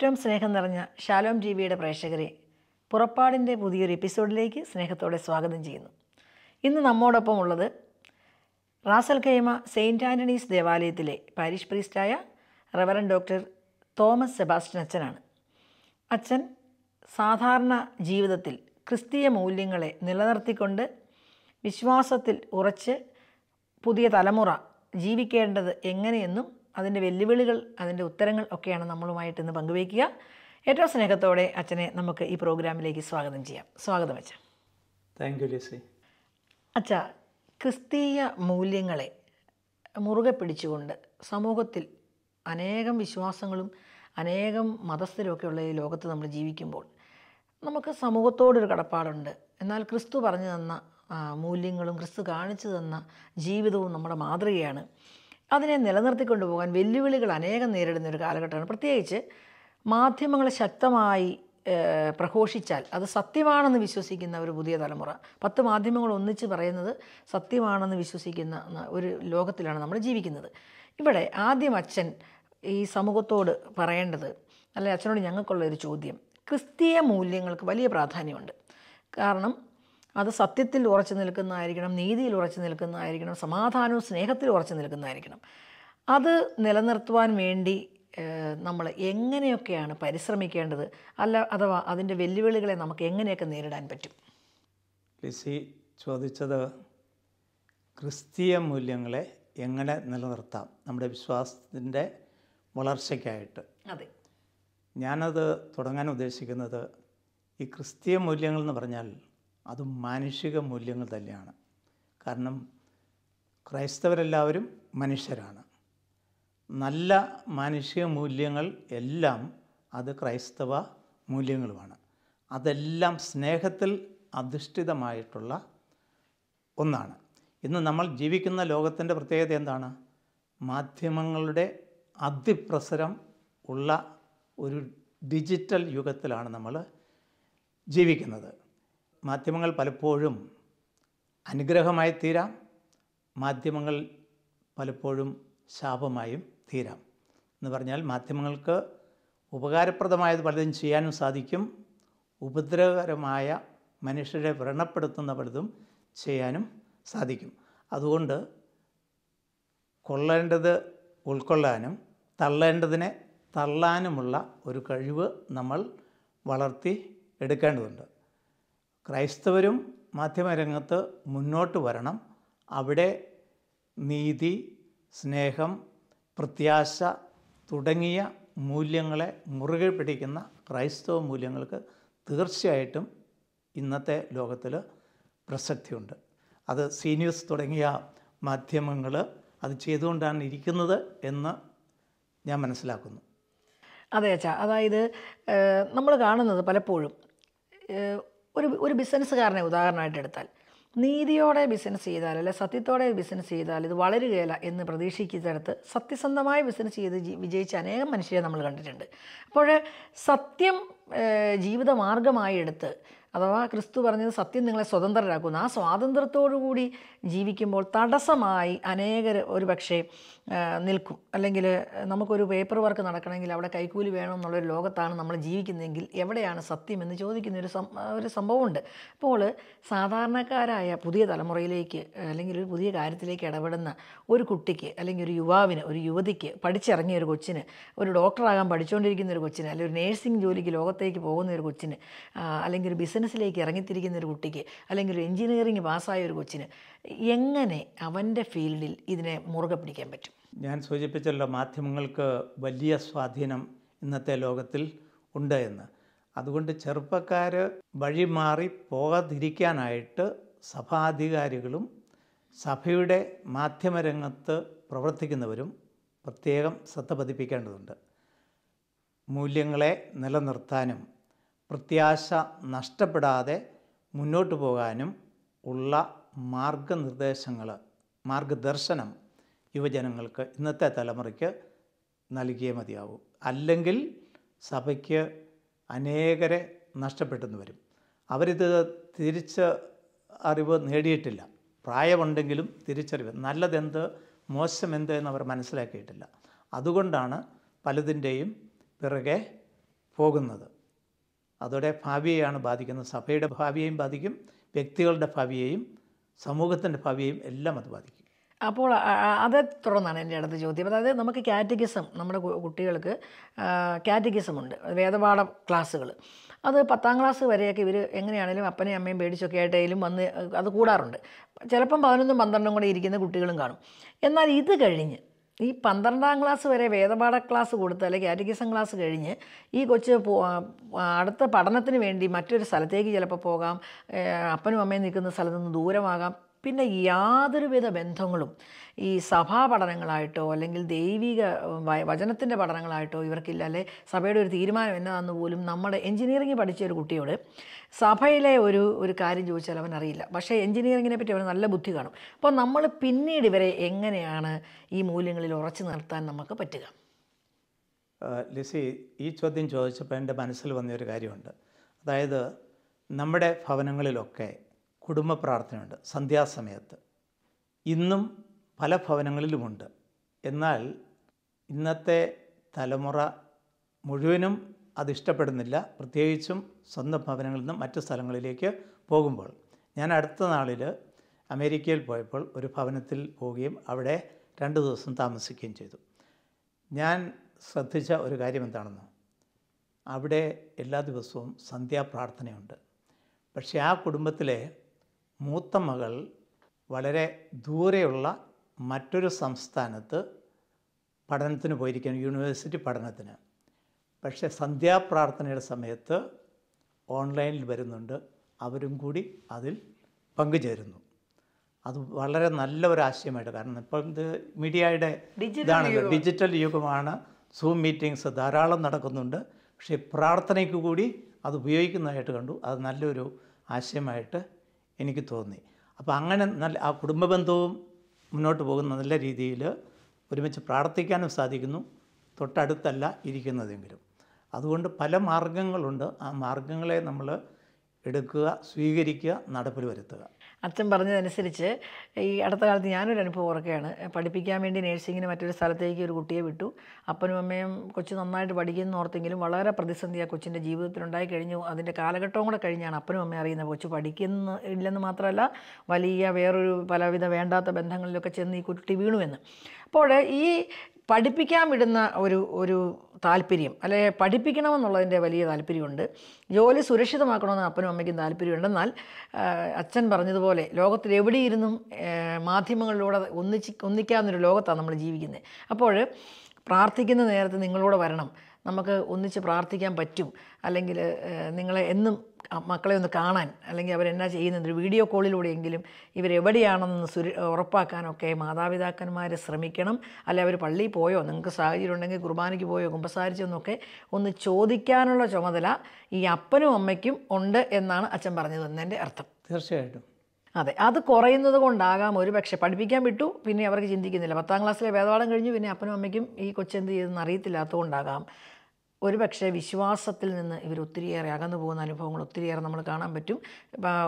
ഏറ്റവും സ്നേഹം നിറഞ്ഞ ഷാലോം വിയുടെ പ്രേക്ഷകരെ പുറപ്പാടിൻ്റെ പുതിയൊരു എപ്പിസോഡിലേക്ക് സ്നേഹത്തോടെ സ്വാഗതം ചെയ്യുന്നു ഇന്ന് നമ്മോടൊപ്പം ഉള്ളത് റാസൽ കൈമ സെയിൻറ്റ് ആൻ്റണീസ് ദേവാലയത്തിലെ പാരിഷ് പ്രീസ്റ്റായ റവറൻ ഡോക്ടർ തോമസ് സെബാസ്റ്റ്യൻ അച്ഛനാണ് അച്ഛൻ സാധാരണ ജീവിതത്തിൽ ക്രിസ്തീയ മൂല്യങ്ങളെ നിലനിർത്തിക്കൊണ്ട് വിശ്വാസത്തിൽ ഉറച്ച് പുതിയ തലമുറ ജീവിക്കേണ്ടത് എങ്ങനെയെന്നും അതിൻ്റെ വെല്ലുവിളികൾ അതിൻ്റെ ഉത്തരങ്ങൾ ഒക്കെയാണ് നമ്മളുമായിട്ട് ഇന്ന് പങ്കുവയ്ക്കുക ഏറ്റവും സ്നേഹത്തോടെ അച്ഛനെ നമുക്ക് ഈ പ്രോഗ്രാമിലേക്ക് സ്വാഗതം ചെയ്യാം സ്വാഗതം അച്ഛൻ താങ്ക് യു ലിസി അച്ഛ ക്രിസ്തീയ മൂല്യങ്ങളെ മുറുകെ പിടിച്ചുകൊണ്ട് സമൂഹത്തിൽ അനേകം വിശ്വാസങ്ങളും അനേകം മതസ്ഥരുമൊക്കെ ഉള്ള ഈ ലോകത്ത് നമ്മൾ ജീവിക്കുമ്പോൾ നമുക്ക് സമൂഹത്തോടൊരു കടപ്പാടുണ്ട് എന്നാൽ ക്രിസ്തു പറഞ്ഞു തന്ന മൂല്യങ്ങളും ക്രിസ്തു കാണിച്ചു തന്ന ജീവിതവും നമ്മുടെ മാതൃകയാണ് അതിനെ നിലനിർത്തിക്കൊണ്ടുപോകാൻ പോകാൻ വെല്ലുവിളികൾ അനേകം നേരിടുന്ന ഒരു കാലഘട്ടമാണ് പ്രത്യേകിച്ച് മാധ്യമങ്ങൾ ശക്തമായി പ്രഘോഷിച്ചാൽ അത് സത്യമാണെന്ന് വിശ്വസിക്കുന്ന ഒരു പുതിയ തലമുറ പത്ത് മാധ്യമങ്ങൾ ഒന്നിച്ച് പറയുന്നത് സത്യമാണെന്ന് വിശ്വസിക്കുന്ന ഒരു ലോകത്തിലാണ് നമ്മൾ ജീവിക്കുന്നത് ഇവിടെ ആദ്യം അച്ഛൻ ഈ സമൂഹത്തോട് പറയേണ്ടത് അല്ലെങ്കിൽ അച്ഛനോട് ഞങ്ങൾക്കുള്ള ഒരു ചോദ്യം ക്രിസ്തീയ മൂല്യങ്ങൾക്ക് വലിയ പ്രാധാന്യമുണ്ട് കാരണം അത് സത്യത്തിൽ ഉറച്ചു നിൽക്കുന്നതായിരിക്കണം നീതിയിൽ ഉറച്ചു നിൽക്കുന്നതായിരിക്കണം സമാധാനവും സ്നേഹത്തിൽ ഉറച്ചു നിൽക്കുന്നതായിരിക്കണം അത് നിലനിർത്തുവാൻ വേണ്ടി നമ്മൾ എങ്ങനെയൊക്കെയാണ് പരിശ്രമിക്കേണ്ടത് അല്ല അഥവാ അതിൻ്റെ വെല്ലുവിളികളെ നമുക്ക് എങ്ങനെയൊക്കെ നേരിടാൻ പറ്റും ലിസി ചോദിച്ചത് ക്രിസ്തീയ മൂല്യങ്ങളെ എങ്ങനെ നിലനിർത്താം നമ്മുടെ വിശ്വാസത്തിൻ്റെ വളർച്ചയ്ക്കായിട്ട് അതെ ഞാനത് തുടങ്ങാൻ ഉദ്ദേശിക്കുന്നത് ഈ ക്രിസ്തീയ മൂല്യങ്ങൾ എന്ന് പറഞ്ഞാൽ അതും മാനുഷിക മൂല്യങ്ങൾ തന്നെയാണ് കാരണം ക്രൈസ്തവരെല്ലാവരും മനുഷ്യരാണ് നല്ല മാനുഷിക മൂല്യങ്ങൾ എല്ലാം അത് ക്രൈസ്തവ മൂല്യങ്ങളുമാണ് അതെല്ലാം സ്നേഹത്തിൽ അധിഷ്ഠിതമായിട്ടുള്ള ഒന്നാണ് ഇന്ന് നമ്മൾ ജീവിക്കുന്ന ലോകത്തിൻ്റെ പ്രത്യേകത എന്താണ് മാധ്യമങ്ങളുടെ അതിപ്രസരം ഉള്ള ഒരു ഡിജിറ്റൽ യുഗത്തിലാണ് നമ്മൾ ജീവിക്കുന്നത് മാധ്യമങ്ങൾ പലപ്പോഴും അനുഗ്രഹമായി തീരാം മാധ്യമങ്ങൾ പലപ്പോഴും ശാപമായും തീരാം എന്ന് പറഞ്ഞാൽ മാധ്യമങ്ങൾക്ക് ഉപകാരപ്രദമായത് പലതും ചെയ്യാനും സാധിക്കും ഉപദ്രവകരമായ മനുഷ്യരെ വ്രണപ്പെടുത്തുന്ന പലതും ചെയ്യാനും സാധിക്കും അതുകൊണ്ട് കൊള്ളേണ്ടത് ഉൾക്കൊള്ളാനും തള്ളേണ്ടതിനെ തള്ളാനുമുള്ള ഒരു കഴിവ് നമ്മൾ വളർത്തി എടുക്കേണ്ടതുണ്ട് ക്രൈസ്തവരും മാധ്യമരംഗത്ത് മുന്നോട്ട് വരണം അവിടെ നീതി സ്നേഹം പ്രത്യാശ തുടങ്ങിയ മൂല്യങ്ങളെ മുറുകെ പിടിക്കുന്ന ക്രൈസ്തവ മൂല്യങ്ങൾക്ക് തീർച്ചയായിട്ടും ഇന്നത്തെ ലോകത്തിൽ പ്രസക്തിയുണ്ട് അത് സീനിയേഴ്സ് തുടങ്ങിയ മാധ്യമങ്ങൾ അത് ചെയ്തുകൊണ്ടാണ് ഇരിക്കുന്നത് എന്ന് ഞാൻ മനസ്സിലാക്കുന്നു അതെ അച്ഛാ അതായത് നമ്മൾ കാണുന്നത് പലപ്പോഴും ഒരു ഒരു ബിസിനസ്സുകാരനെ ഉദാഹരണമായിട്ട് എടുത്താൽ നീതിയോടെ ബിസിനസ് ചെയ്താൽ അല്ലെ സത്യത്തോടെ ബിസിനസ് ചെയ്താൽ ഇത് വളരുകയില്ല എന്ന് പ്രതീക്ഷിക്കുന്നിടത്ത് സത്യസന്ധമായ ബിസിനസ് ചെയ്ത് വിജയിച്ച അനേകം മനുഷ്യരെ നമ്മൾ കണ്ടിട്ടുണ്ട് അപ്പോൾ സത്യം ജീവിതമാർഗമായി എടുത്ത് അഥവാ ക്രിസ്തു പറഞ്ഞത് സത്യം നിങ്ങളെ സ്വതന്ത്രരാക്കുന്നു ആ സ്വാതന്ത്ര്യത്തോടുകൂടി ജീവിക്കുമ്പോൾ തടസ്സമായി അനേകർ ഒരു പക്ഷേ നിൽക്കും അല്ലെങ്കിൽ നമുക്കൊരു പേപ്പർ വർക്ക് നടക്കണമെങ്കിൽ അവിടെ കൈക്കൂലി വേണം എന്നുള്ളൊരു ലോകത്താണ് നമ്മൾ ജീവിക്കുന്നതെങ്കിൽ എവിടെയാണ് സത്യം എന്ന് ചോദിക്കുന്ന ഒരു ഒരു സംഭവമുണ്ട് അപ്പോൾ സാധാരണക്കാരായ പുതിയ തലമുറയിലേക്ക് അല്ലെങ്കിൽ ഒരു പുതിയ കാര്യത്തിലേക്ക് ഇടപെടുന്ന ഒരു കുട്ടിക്ക് അല്ലെങ്കിൽ ഒരു യുവാവിന് ഒരു യുവതിക്ക് പഠിച്ചിറങ്ങിയ ഒരു കൊച്ചിന് ഒരു ഡോക്ടറാകാൻ പഠിച്ചുകൊണ്ടിരിക്കുന്ന ഒരു കൊച്ചിന് അല്ലെങ്കിൽ ഒരു നേഴ്സിംഗ് ജോലിക്ക് ലോകത്തേക്ക് പോകുന്ന ഒരു കൊച്ചിന് അല്ലെങ്കിൽ ഒരു ബിസിനസ് ബിസിനസ്സിലേക്ക് ഇറങ്ങിത്തിരിക്കുന്ന ഒരു കുട്ടിക്ക് അല്ലെങ്കിൽ ഒരു എഞ്ചിനീയറിംഗ് പാസ്സായ ഒരു കൊച്ചിന് എങ്ങനെ അവൻ്റെ ഫീൽഡിൽ ഇതിനെ മുറുകെ പിടിക്കാൻ പറ്റും ഞാൻ സൂചിപ്പിച്ചല്ലോ മാധ്യമങ്ങൾക്ക് വലിയ സ്വാധീനം ഇന്നത്തെ ലോകത്തിൽ ഉണ്ട് എന്ന് അതുകൊണ്ട് ചെറുപ്പക്കാർ വഴിമാറി പോകാതിരിക്കാനായിട്ട് സഭാധികാരികളും സഭയുടെ മാധ്യമരംഗത്ത് പ്രവർത്തിക്കുന്നവരും പ്രത്യേകം ശ്രദ്ധ പതിപ്പിക്കേണ്ടതുണ്ട് മൂല്യങ്ങളെ നിലനിർത്താനും പ്രത്യാശ നഷ്ടപ്പെടാതെ മുന്നോട്ട് പോകാനും ഉള്ള മാർഗനിർദ്ദേശങ്ങൾ മാർഗദർശനം യുവജനങ്ങൾക്ക് ഇന്നത്തെ തലമുറയ്ക്ക് നൽകിയേ മതിയാവൂ അല്ലെങ്കിൽ സഭയ്ക്ക് അനേകരെ നഷ്ടപ്പെട്ടെന്ന് വരും അവരിത് തിരിച്ച് അറിവ് നേടിയിട്ടില്ല പ്രായമുണ്ടെങ്കിലും തിരിച്ചറിവ് നല്ലതെന്ത് മോശമെന്ത് അവർ മനസ്സിലാക്കിയിട്ടില്ല അതുകൊണ്ടാണ് പലതിൻ്റെയും പിറകെ പോകുന്നത് അതോടെ ഭാവിയെയാണ് ബാധിക്കുന്നത് സഭയുടെ ഭാവിയെയും ബാധിക്കും വ്യക്തികളുടെ ഭാവിയെയും സമൂഹത്തിൻ്റെ ഭാവിയെയും എല്ലാം അത് ബാധിക്കും അപ്പോൾ അതേ തുടർന്നാണ് എൻ്റെ അടുത്ത ചോദ്യം അതായത് നമുക്ക് കാറ്റഗിസം നമ്മുടെ കുട്ടികൾക്ക് ഉണ്ട് വേദപാഠ ക്ലാസ്സുകൾ അത് പത്താം ക്ലാസ് വരെയൊക്കെ ഇവർ എങ്ങനെയാണെങ്കിലും അപ്പനെയും അമ്മയും പേടിച്ചൊക്കെ ആയിട്ടേലും വന്ന് അത് കൂടാറുണ്ട് ചിലപ്പം പതിനൊന്നും പന്ത്രണ്ടും കൂടെ ഇരിക്കുന്ന കുട്ടികളും കാണും എന്നാൽ ഇത് കഴിഞ്ഞ് ഈ പന്ത്രണ്ടാം ക്ലാസ് വരെ വേദപാഠ ക്ലാസ് കൊടുത്ത് അല്ലെങ്കിൽ കാറ്റഗിസം ക്ലാസ് കഴിഞ്ഞ് ഈ കൊച്ച് അടുത്ത പഠനത്തിന് വേണ്ടി മറ്റൊരു സ്ഥലത്തേക്ക് ചിലപ്പോൾ പോകാം അപ്പനും അമ്മയും നിൽക്കുന്ന സ്ഥലത്തുനിന്ന് ദൂരമാകാം പിന്നെ യാതൊരുവിധ ബന്ധങ്ങളും ഈ സഭാ പഠനങ്ങളായിട്ടോ അല്ലെങ്കിൽ ദൈവിക വചനത്തിൻ്റെ പഠനങ്ങളായിട്ടോ ഇവർക്കില്ല അല്ലെ സഭയുടെ ഒരു തീരുമാനം എന്നതാണെന്ന് പോലും നമ്മുടെ എഞ്ചിനീയറിംഗ് പഠിച്ച ഒരു കുട്ടിയോട് സഭയിലെ ഒരു ഒരു കാര്യം ചോദിച്ചാൽ അവൻ അറിയില്ല പക്ഷേ എഞ്ചിനീയറിങ്ങിനെ പറ്റി അവന് നല്ല ബുദ്ധി കാണും അപ്പോൾ നമ്മൾ പിന്നീട് ഇവരെ എങ്ങനെയാണ് ഈ മൂല്യങ്ങളിൽ ഉറച്ചു നിർത്താൻ നമുക്ക് പറ്റുക ലിസി ഈ ചോദ്യം ചോദിച്ചപ്പോൾ എൻ്റെ മനസ്സിൽ വന്നൊരു കാര്യമുണ്ട് അതായത് നമ്മുടെ ഭവനങ്ങളിലൊക്കെ കുടുംബ പ്രാർത്ഥനയുണ്ട് സന്ധ്യാസമയത്ത് ഇന്നും പല ഭവനങ്ങളിലുമുണ്ട് എന്നാൽ ഇന്നത്തെ തലമുറ മുഴുവനും അതിഷ്ടപ്പെടുന്നില്ല പ്രത്യേകിച്ചും സ്വന്തം ഭവനങ്ങളിൽ നിന്നും മറ്റ് സ്ഥലങ്ങളിലേക്ക് പോകുമ്പോൾ ഞാൻ അടുത്ത നാളിൽ അമേരിക്കയിൽ പോയപ്പോൾ ഒരു ഭവനത്തിൽ പോവുകയും അവിടെ രണ്ട് ദിവസം താമസിക്കുകയും ചെയ്തു ഞാൻ ശ്രദ്ധിച്ച ഒരു കാര്യം എന്താണെന്നോ അവിടെ എല്ലാ ദിവസവും സന്ധ്യാപ്രാർത്ഥനയുണ്ട് പക്ഷേ ആ കുടുംബത്തിലെ മൂത്ത മകൾ വളരെ ദൂരെയുള്ള മറ്റൊരു സംസ്ഥാനത്ത് പഠനത്തിന് പോയിരിക്കുകയാണ് യൂണിവേഴ്സിറ്റി പഠനത്തിന് പക്ഷേ സന്ധ്യാപ്രാർത്ഥനയുടെ സമയത്ത് ഓൺലൈനിൽ വരുന്നുണ്ട് അവരും കൂടി അതിൽ പങ്കുചേരുന്നു അത് വളരെ നല്ല ഒരു ആശയമായിട്ട് കാരണം ഇപ്പം ഇത് മീഡിയയുടെ ഇതാണല്ലോ ഡിജിറ്റൽ യുഗമാണ് സൂം മീറ്റിങ്സ് ധാരാളം നടക്കുന്നുണ്ട് പക്ഷേ പ്രാർത്ഥനയ്ക്ക് കൂടി അത് ഉപയോഗിക്കുന്നതായിട്ട് കണ്ടു അത് നല്ലൊരു ആശയമായിട്ട് എനിക്ക് തോന്നി അപ്പോൾ അങ്ങനെ നല്ല ആ കുടുംബ ബന്ധവും മുന്നോട്ട് പോകുന്ന നല്ല രീതിയിൽ ഒരുമിച്ച് പ്രാർത്ഥിക്കാനും സാധിക്കുന്നു തൊട്ടടുത്തല്ല ഇരിക്കുന്നതെങ്കിലും അതുകൊണ്ട് പല മാർഗങ്ങളുണ്ട് ആ മാർഗങ്ങളെ നമ്മൾ എടുക്കുക സ്വീകരിക്കുക നടപ്പിൽ വരുത്തുക അച്ഛൻ പറഞ്ഞതനുസരിച്ച് ഈ അടുത്ത കാലത്ത് ഞാനൊരു അനുഭവം ഓർക്കുകയാണ് പഠിപ്പിക്കാൻ വേണ്ടി നേഴ്സിങ്ങിന് മറ്റൊരു സ്ഥലത്തേക്ക് ഒരു കുട്ടിയെ വിട്ടു അപ്പനും അമ്മയും കൊച്ചു നന്നായിട്ട് പഠിക്കുന്നു ഓർത്തെങ്കിലും വളരെ പ്രതിസന്ധി ആ കൊച്ചിൻ്റെ ജീവിതത്തിലുണ്ടായി കഴിഞ്ഞു അതിൻ്റെ കാലഘട്ടവും കൂടെ കഴിഞ്ഞാണ് അപ്പനും അമ്മയും അറിയുന്നത് കൊച്ചു പഠിക്കുന്ന ഇല്ലെന്ന് മാത്രമല്ല വലിയ വേറൊരു പലവിധ വേണ്ടാത്ത ബന്ധങ്ങളിലൊക്കെ ചെന്ന് ഈ കുട്ടി വീണുവെന്ന് അപ്പോൾ ഈ പഠിപ്പിക്കാൻ വിടുന്ന ഒരു ഒരു താല്പര്യം അല്ലെ പഠിപ്പിക്കണമെന്നുള്ളതിൻ്റെ വലിയ താല്പര്യമുണ്ട് ജോലി സുരക്ഷിതമാക്കണമെന്ന് അപ്പനും അമ്മയ്ക്കും താല്പര്യമുണ്ട് എന്നാൽ അച്ഛൻ പറഞ്ഞതുപോലെ ലോകത്തിൽ എവിടെയിരുന്നും മാധ്യമങ്ങളിലൂടെ ഒന്നിച്ച് ഒന്നിക്കാവുന്നൊരു ലോകത്താണ് നമ്മൾ ജീവിക്കുന്നത് അപ്പോൾ പ്രാർത്ഥിക്കുന്ന നേരത്ത് നിങ്ങളോട് വരണം നമുക്ക് ഒന്നിച്ച് പ്രാർത്ഥിക്കാൻ പറ്റും അല്ലെങ്കിൽ നിങ്ങളെ എന്നും മക്കളെ ഒന്ന് കാണാൻ അല്ലെങ്കിൽ അവരെന്നാ ചെയ്യുന്നത് വീഡിയോ കോളിലൂടെയെങ്കിലും ഇവരെവിടെയാണെന്ന് സുര ഉറപ്പാക്കാനൊക്കെ മാതാപിതാക്കന്മാർ ശ്രമിക്കണം അല്ലെ അവർ പള്ളിയിൽ പോയോ നിങ്ങൾക്ക് സാഹചര്യം ഉണ്ടെങ്കിൽ കുർബാനയ്ക്ക് പോയോ കുമ്പസാരിച്ചെന്നൊക്കെ ഒന്ന് ചോദിക്കാനുള്ള ചുമതല ഈ അപ്പനും അമ്മയ്ക്കും ഉണ്ട് എന്നാണ് അച്ഛൻ പറഞ്ഞത് തന്നതിൻ്റെ അർത്ഥം തീർച്ചയായിട്ടും അതെ അത് കുറയുന്നത് കൊണ്ടാകാം ഒരു പക്ഷേ പഠിപ്പിക്കാൻ വിട്ടു പിന്നെ അവർക്ക് ചിന്തിക്കുന്നില്ല പത്താം ക്ലാസ്സിലെ വേദപാഠം കഴിഞ്ഞു പിന്നെ അപ്പനും അമ്മയ്ക്കും ഈ കൊച്ചെന്ത് ചെയ്തെന്ന് കൊണ്ടാകാം ഒരു പക്ഷേ വിശ്വാസത്തിൽ നിന്ന് ഇവർ ഒത്തിരിയേറെ അകന്നു പോകുന്ന അനുഭവങ്ങൾ ഒത്തിരിയേറെ നമ്മൾ കാണാൻ പറ്റും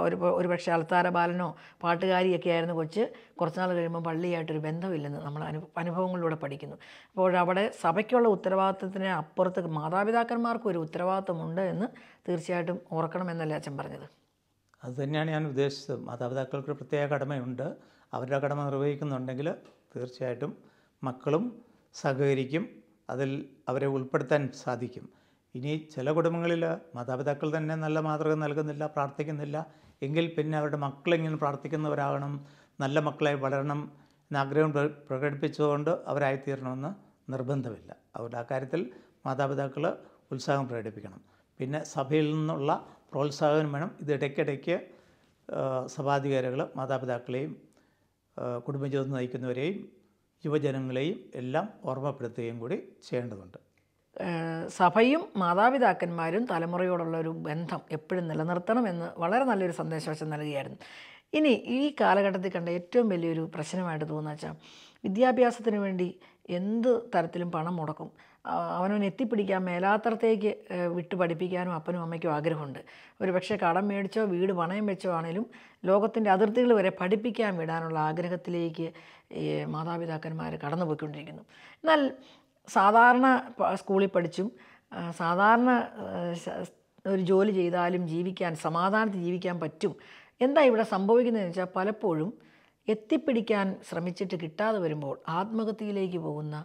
ഒരു ഒരു പക്ഷേ അൽത്താര ബാലനോ പാട്ടുകാരിയൊക്കെ ആയിരുന്നു കൊച്ച് കുറച്ചുനാൾ കഴിയുമ്പോൾ പള്ളിയായിട്ടൊരു ബന്ധമില്ലെന്ന് നമ്മൾ അനു അനുഭവങ്ങളിലൂടെ പഠിക്കുന്നു അപ്പോൾ അവിടെ സഭയ്ക്കുള്ള ഉത്തരവാദിത്തത്തിന് അപ്പുറത്ത് മാതാപിതാക്കന്മാർക്കും ഒരു ഉത്തരവാദിത്തമുണ്ട് എന്ന് തീർച്ചയായിട്ടും ഓർക്കണമെന്നല്ല അച്ഛൻ പറഞ്ഞത് അതുതന്നെയാണ് ഞാൻ ഉദ്ദേശിച്ചത് മാതാപിതാക്കൾക്ക് പ്രത്യേക കടമയുണ്ട് അവരുടെ കടമ നിർവഹിക്കുന്നുണ്ടെങ്കിൽ തീർച്ചയായിട്ടും മക്കളും സഹകരിക്കും അതിൽ അവരെ ഉൾപ്പെടുത്താൻ സാധിക്കും ഇനി ചില കുടുംബങ്ങളിൽ മാതാപിതാക്കൾ തന്നെ നല്ല മാതൃക നൽകുന്നില്ല പ്രാർത്ഥിക്കുന്നില്ല എങ്കിൽ പിന്നെ അവരുടെ മക്കളെങ്ങനെ പ്രാർത്ഥിക്കുന്നവരാകണം നല്ല മക്കളായി വളരണം എന്നാഗ്രഹം പ്രകടിപ്പിച്ചുകൊണ്ട് അവരായിത്തീരണമെന്ന് നിർബന്ധമില്ല അവരുടെ ആ കാര്യത്തിൽ മാതാപിതാക്കൾ ഉത്സാഹം പ്രകടിപ്പിക്കണം പിന്നെ സഭയിൽ നിന്നുള്ള പ്രോത്സാഹനം വേണം ഇത് ഇടയ്ക്കിടയ്ക്ക് സഭാധികാരികൾ മാതാപിതാക്കളെയും കുടുംബജീവിതം നയിക്കുന്നവരെയും യുവജനങ്ങളെയും എല്ലാം ഓർമ്മപ്പെടുത്തുകയും കൂടി ചെയ്യേണ്ടതുണ്ട് സഭയും മാതാപിതാക്കന്മാരും തലമുറയോടുള്ള ഒരു ബന്ധം എപ്പോഴും നിലനിർത്തണമെന്ന് വളരെ നല്ലൊരു സന്ദേശവശം നൽകുകയായിരുന്നു നൽകിയായിരുന്നു ഇനി ഈ കാലഘട്ടത്തിൽ കണ്ട ഏറ്റവും വലിയൊരു പ്രശ്നമായിട്ട് തോന്നുക വെച്ചാൽ വിദ്യാഭ്യാസത്തിന് വേണ്ടി എന്ത് തരത്തിലും പണം മുടക്കും അവനവന് എത്തിപ്പിടിക്കാൻ മേലാത്തറത്തേക്ക് വിട്ടു പഠിപ്പിക്കാനും അപ്പനും അമ്മയ്ക്കും ആഗ്രഹമുണ്ട് ഒരു പക്ഷേ കടം മേടിച്ചോ വീട് പണയം വെച്ചോ ആണെങ്കിലും ലോകത്തിൻ്റെ അതിർത്തികൾ വരെ പഠിപ്പിക്കാൻ വിടാനുള്ള ആഗ്രഹത്തിലേക്ക് മാതാപിതാക്കന്മാർ കടന്നുപോയിക്കൊണ്ടിരിക്കുന്നു എന്നാൽ സാധാരണ സ്കൂളിൽ പഠിച്ചും സാധാരണ ഒരു ജോലി ചെയ്താലും ജീവിക്കാൻ സമാധാനത്തിൽ ജീവിക്കാൻ പറ്റും എന്താ ഇവിടെ സംഭവിക്കുന്നതെന്ന് വെച്ചാൽ പലപ്പോഴും എത്തിപ്പിടിക്കാൻ ശ്രമിച്ചിട്ട് കിട്ടാതെ വരുമ്പോൾ ആത്മഹത്യയിലേക്ക് പോകുന്ന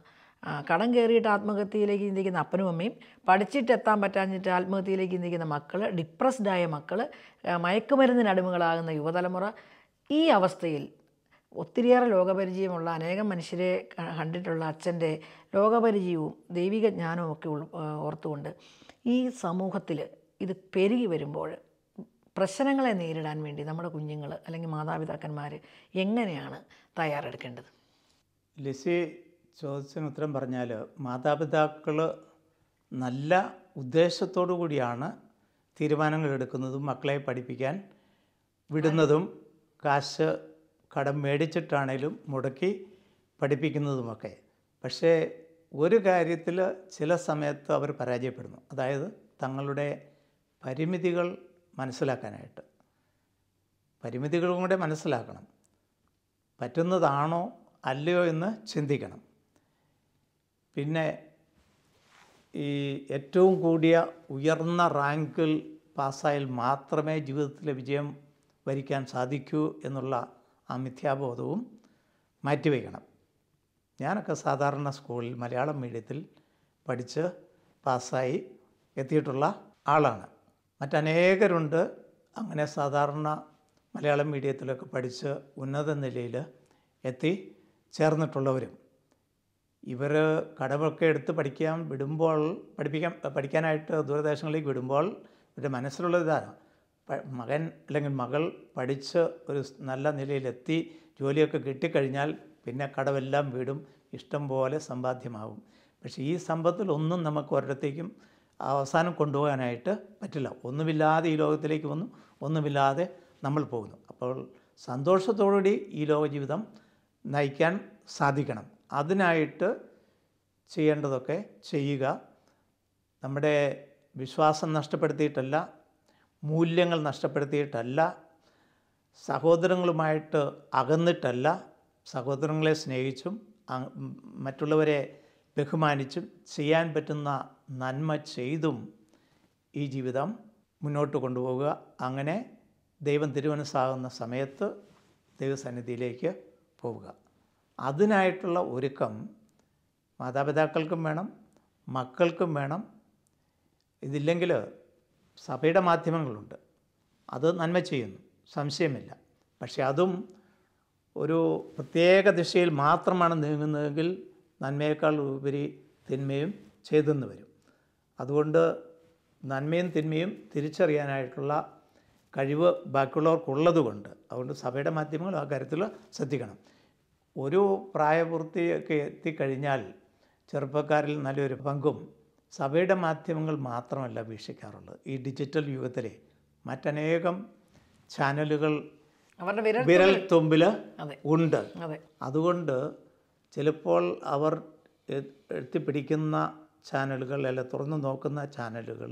കടം കയറിയിട്ട് ആത്മഹത്യയിലേക്ക് ചിന്തിക്കുന്ന അപ്പനും അമ്മയും പഠിച്ചിട്ട് എത്താൻ പറ്റാഞ്ഞിട്ട് ആത്മഹത്യയിലേക്ക് ചിന്തിക്കുന്ന മക്കൾ ഡിപ്രസ്ഡായ മക്കൾ മയക്കുമരുന്നിന് അടിമകളാകുന്ന യുവതലമുറ ഈ അവസ്ഥയിൽ ഒത്തിരിയേറെ ലോകപരിചയമുള്ള അനേകം മനുഷ്യരെ കണ്ടിട്ടുള്ള അച്ഛൻ്റെ ലോകപരിചയവും ദൈവിക ജ്ഞാനവും ഒക്കെ ഓർത്തുകൊണ്ട് ഈ സമൂഹത്തിൽ ഇത് പെരുകി വരുമ്പോൾ പ്രശ്നങ്ങളെ നേരിടാൻ വേണ്ടി നമ്മുടെ കുഞ്ഞുങ്ങൾ അല്ലെങ്കിൽ മാതാപിതാക്കന്മാർ എങ്ങനെയാണ് തയ്യാറെടുക്കേണ്ടത് ലിസി ചോദിച്ചതിന് ഉത്തരം പറഞ്ഞാൽ മാതാപിതാക്കൾ നല്ല ഉദ്ദേശത്തോടു കൂടിയാണ് തീരുമാനങ്ങൾ എടുക്കുന്നതും മക്കളെ പഠിപ്പിക്കാൻ വിടുന്നതും കാശ് കടം മേടിച്ചിട്ടാണേലും മുടക്കി പഠിപ്പിക്കുന്നതുമൊക്കെ പക്ഷേ ഒരു കാര്യത്തിൽ ചില സമയത്ത് അവർ പരാജയപ്പെടുന്നു അതായത് തങ്ങളുടെ പരിമിതികൾ മനസ്സിലാക്കാനായിട്ട് പരിമിതികളും കൂടെ മനസ്സിലാക്കണം പറ്റുന്നതാണോ അല്ലയോ എന്ന് ചിന്തിക്കണം പിന്നെ ഈ ഏറ്റവും കൂടിയ ഉയർന്ന റാങ്കിൽ പാസ്സായാൽ മാത്രമേ ജീവിതത്തിലെ വിജയം വരിക്കാൻ സാധിക്കൂ എന്നുള്ള ആ മിഥ്യാബോധവും മാറ്റിവെക്കണം ഞാനൊക്കെ സാധാരണ സ്കൂളിൽ മലയാളം മീഡിയത്തിൽ പഠിച്ച് പാസ്സായി എത്തിയിട്ടുള്ള ആളാണ് മറ്റനേകരുണ്ട് അങ്ങനെ സാധാരണ മലയാളം മീഡിയത്തിലൊക്കെ പഠിച്ച് ഉന്നത നിലയിൽ എത്തി ചേർന്നിട്ടുള്ളവരും ഇവർ കടമൊക്കെ എടുത്ത് പഠിക്കാൻ വിടുമ്പോൾ പഠിപ്പിക്കാൻ പഠിക്കാനായിട്ട് ദൂരദേശങ്ങളിലേക്ക് വിടുമ്പോൾ ഇവരുടെ മനസ്സിലുള്ള ഇതാണ് മകൻ അല്ലെങ്കിൽ മകൾ പഠിച്ച് ഒരു നല്ല നിലയിലെത്തി ജോലിയൊക്കെ കിട്ടിക്കഴിഞ്ഞാൽ പിന്നെ കടമെല്ലാം വീടും ഇഷ്ടം പോലെ സമ്പാദ്യമാവും പക്ഷേ ഈ സമ്പത്തിൽ ഒന്നും നമുക്ക് ഒരിടത്തേക്കും അവസാനം കൊണ്ടുപോകാനായിട്ട് പറ്റില്ല ഒന്നുമില്ലാതെ ഈ ലോകത്തിലേക്ക് വന്നു ഒന്നുമില്ലാതെ നമ്മൾ പോകുന്നു അപ്പോൾ സന്തോഷത്തോടുകൂടി ഈ ലോകജീവിതം നയിക്കാൻ സാധിക്കണം അതിനായിട്ട് ചെയ്യേണ്ടതൊക്കെ ചെയ്യുക നമ്മുടെ വിശ്വാസം നഷ്ടപ്പെടുത്തിയിട്ടല്ല മൂല്യങ്ങൾ നഷ്ടപ്പെടുത്തിയിട്ടല്ല സഹോദരങ്ങളുമായിട്ട് അകന്നിട്ടല്ല സഹോദരങ്ങളെ സ്നേഹിച്ചും മറ്റുള്ളവരെ ബഹുമാനിച്ചും ചെയ്യാൻ പറ്റുന്ന നന്മ ചെയ്തും ഈ ജീവിതം മുന്നോട്ട് കൊണ്ടുപോവുക അങ്ങനെ ദൈവം തിരുവനസാകുന്ന സമയത്ത് ദൈവസന്നിധിയിലേക്ക് പോവുക അതിനായിട്ടുള്ള ഒരുക്കം മാതാപിതാക്കൾക്കും വേണം മക്കൾക്കും വേണം ഇതില്ലെങ്കിൽ സഭയുടെ മാധ്യമങ്ങളുണ്ട് അത് നന്മ ചെയ്യുന്നു സംശയമില്ല പക്ഷെ അതും ഒരു പ്രത്യേക ദിശയിൽ മാത്രമാണ് നീങ്ങുന്നതെങ്കിൽ നന്മയേക്കാൾ ഉപരി തിന്മയും ചെയ്തെന്ന് വരും അതുകൊണ്ട് നന്മയും തിന്മയും തിരിച്ചറിയാനായിട്ടുള്ള കഴിവ് ബാക്കിയുള്ളവർക്കുള്ളതുകൊണ്ട് അതുകൊണ്ട് സഭയുടെ മാധ്യമങ്ങൾ ആ കാര്യത്തിൽ ശ്രദ്ധിക്കണം ഒരു പ്രായപൂർത്തിയൊക്കെ എത്തിക്കഴിഞ്ഞാൽ ചെറുപ്പക്കാരിൽ നല്ലൊരു പങ്കും സഭയുടെ മാധ്യമങ്ങൾ മാത്രമല്ല വീക്ഷിക്കാറുള്ളത് ഈ ഡിജിറ്റൽ യുഗത്തിലെ മറ്റനേകം ചാനലുകൾ അവരുടെ വിരൽ തുമ്പിൽ ഉണ്ട് അതുകൊണ്ട് ചിലപ്പോൾ അവർ എത്തിപ്പിടിക്കുന്ന ചാനലുകൾ അല്ലെ തുറന്നു നോക്കുന്ന ചാനലുകൾ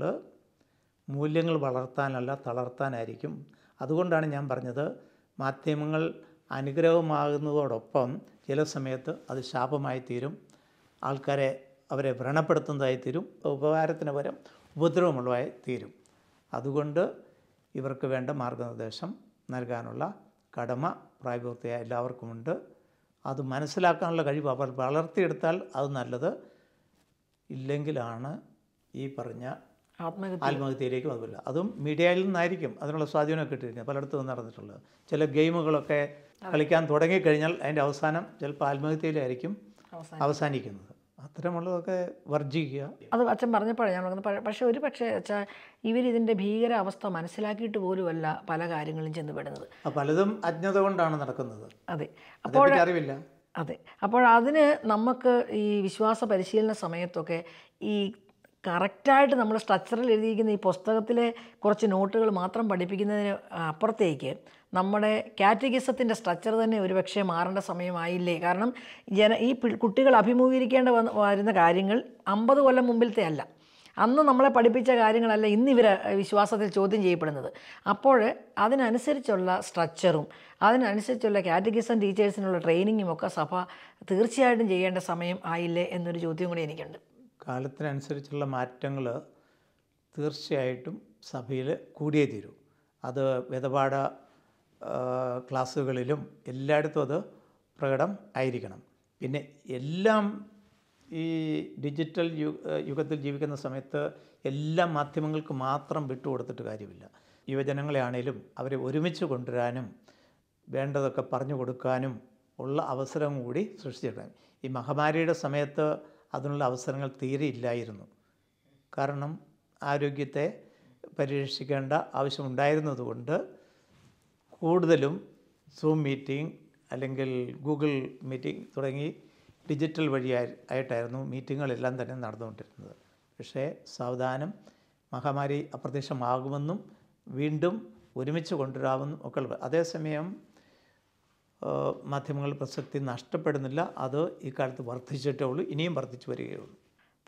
മൂല്യങ്ങൾ വളർത്താനല്ല തളർത്താനായിരിക്കും അതുകൊണ്ടാണ് ഞാൻ പറഞ്ഞത് മാധ്യമങ്ങൾ അനുഗ്രഹമാകുന്നതോടൊപ്പം ചില സമയത്ത് അത് ശാപമായി തീരും ആൾക്കാരെ അവരെ വ്രണപ്പെടുത്തുന്നതായി തീരും ഉപകാരത്തിന് പകരം ഉപദ്രവമുള്ളതായി തീരും അതുകൊണ്ട് ഇവർക്ക് വേണ്ട മാർഗനിർദ്ദേശം നൽകാനുള്ള കടമ പ്രായപൂർത്തിയ എല്ലാവർക്കുമുണ്ട് അത് മനസ്സിലാക്കാനുള്ള കഴിവ് അവർ വളർത്തിയെടുത്താൽ അത് നല്ലത് ഇല്ലെങ്കിലാണ് ഈ പറഞ്ഞ ആത്മഹത്യയിലേക്ക് അതുമില്ല അതും മീഡിയയിൽ നിന്നായിരിക്കും അതിനുള്ള സ്വാധീനമൊക്കെ ഇട്ടിരിക്കുന്നത് പലയിടത്തും നിന്ന് നടന്നിട്ടുള്ളത് ചില ഗെയിമുകളൊക്കെ കളിക്കാൻ തുടങ്ങിക്കഴിഞ്ഞാൽ അതിൻ്റെ അവസാനം ചിലപ്പോൾ ആത്മഹത്യയിലായിരിക്കും അവസാനിക്കുന്നത് അത്തരമുള്ളതൊക്കെ വർജിക്കുക അത് അച്ഛൻ പറഞ്ഞപ്പോഴാണ് ഞാൻ പറഞ്ഞത് പക്ഷേ ഒരു പക്ഷേ അച്ഛാ ഇവരിതിൻ്റെ ഭീകരാവസ്ഥ മനസ്സിലാക്കിയിട്ട് പോലുമല്ല പല കാര്യങ്ങളും ചെന്നുപെടുന്നത് പലതും അജ്ഞത കൊണ്ടാണ് നടക്കുന്നത് അതെ അപ്പോൾ അറിവില്ല അതെ അപ്പോൾ അതിന് നമുക്ക് ഈ വിശ്വാസ പരിശീലന സമയത്തൊക്കെ ഈ കറക്റ്റായിട്ട് നമ്മൾ സ്ട്രക്ചറിൽ എഴുതിയിരിക്കുന്ന ഈ പുസ്തകത്തിലെ കുറച്ച് നോട്ടുകൾ മാത്രം പഠിപ്പിക്കുന്നതിന് അപ്പുറത്തേക്ക് നമ്മുടെ കാറ്റഗിസത്തിൻ്റെ സ്ട്രക്ചർ തന്നെ ഒരുപക്ഷെ മാറേണ്ട സമയമായില്ലേ കാരണം ജന ഈ കുട്ടികൾ അഭിമുഖീകരിക്കേണ്ട വന്ന് വരുന്ന കാര്യങ്ങൾ അമ്പത് കൊല്ലം മുമ്പിലത്തെ അല്ല അന്ന് നമ്മളെ പഠിപ്പിച്ച കാര്യങ്ങളല്ല ഇന്ന് ഇവർ വിശ്വാസത്തിൽ ചോദ്യം ചെയ്യപ്പെടുന്നത് അപ്പോൾ അതിനനുസരിച്ചുള്ള സ്ട്രക്ചറും അതിനനുസരിച്ചുള്ള കാറ്റഗിസം ടീച്ചേഴ്സിനുള്ള ട്രെയിനിങ്ങും ഒക്കെ സഭ തീർച്ചയായിട്ടും ചെയ്യേണ്ട സമയം ആയില്ലേ എന്നൊരു ചോദ്യം കൂടി എനിക്കുണ്ട് കാലത്തിനനുസരിച്ചുള്ള മാറ്റങ്ങൾ തീർച്ചയായിട്ടും സഭയിൽ കൂടിയേ തീരൂ അത് വേദപാഠ ക്ലാസ്സുകളിലും എല്ലായിടത്തും അത് പ്രകടം ആയിരിക്കണം പിന്നെ എല്ലാം ഈ ഡിജിറ്റൽ യുഗത്തിൽ ജീവിക്കുന്ന സമയത്ത് എല്ലാ മാധ്യമങ്ങൾക്ക് മാത്രം വിട്ടുകൊടുത്തിട്ട് കാര്യമില്ല യുവജനങ്ങളെ ആണെങ്കിലും അവരെ ഒരുമിച്ച് കൊണ്ടുവരാനും വേണ്ടതൊക്കെ പറഞ്ഞു കൊടുക്കാനും ഉള്ള അവസരം കൂടി സൃഷ്ടിച്ചെടുക്കണം ഈ മഹാമാരിയുടെ സമയത്ത് അതിനുള്ള അവസരങ്ങൾ തീരെ ഇല്ലായിരുന്നു കാരണം ആരോഗ്യത്തെ പരിരക്ഷിക്കേണ്ട ആവശ്യമുണ്ടായിരുന്നതുകൊണ്ട് കൂടുതലും സൂം മീറ്റിംഗ് അല്ലെങ്കിൽ ഗൂഗിൾ മീറ്റിംഗ് തുടങ്ങി ഡിജിറ്റൽ വഴി ആയിട്ടായിരുന്നു മീറ്റിങ്ങുകളെല്ലാം തന്നെ നടന്നുകൊണ്ടിരുന്നത് പക്ഷേ സാവധാനം മഹാമാരി അപ്രത്യക്ഷമാകുമെന്നും വീണ്ടും ഒരുമിച്ച് കൊണ്ടുവരാമെന്നും ഒക്കെ അതേസമയം മാധ്യമങ്ങളുടെ പ്രസക്തി നഷ്ടപ്പെടുന്നില്ല അത് ഇക്കാലത്ത് വർദ്ധിച്ചിട്ടേ ഉള്ളൂ ഇനിയും വർദ്ധിച്ചു വരികയുള്ളൂ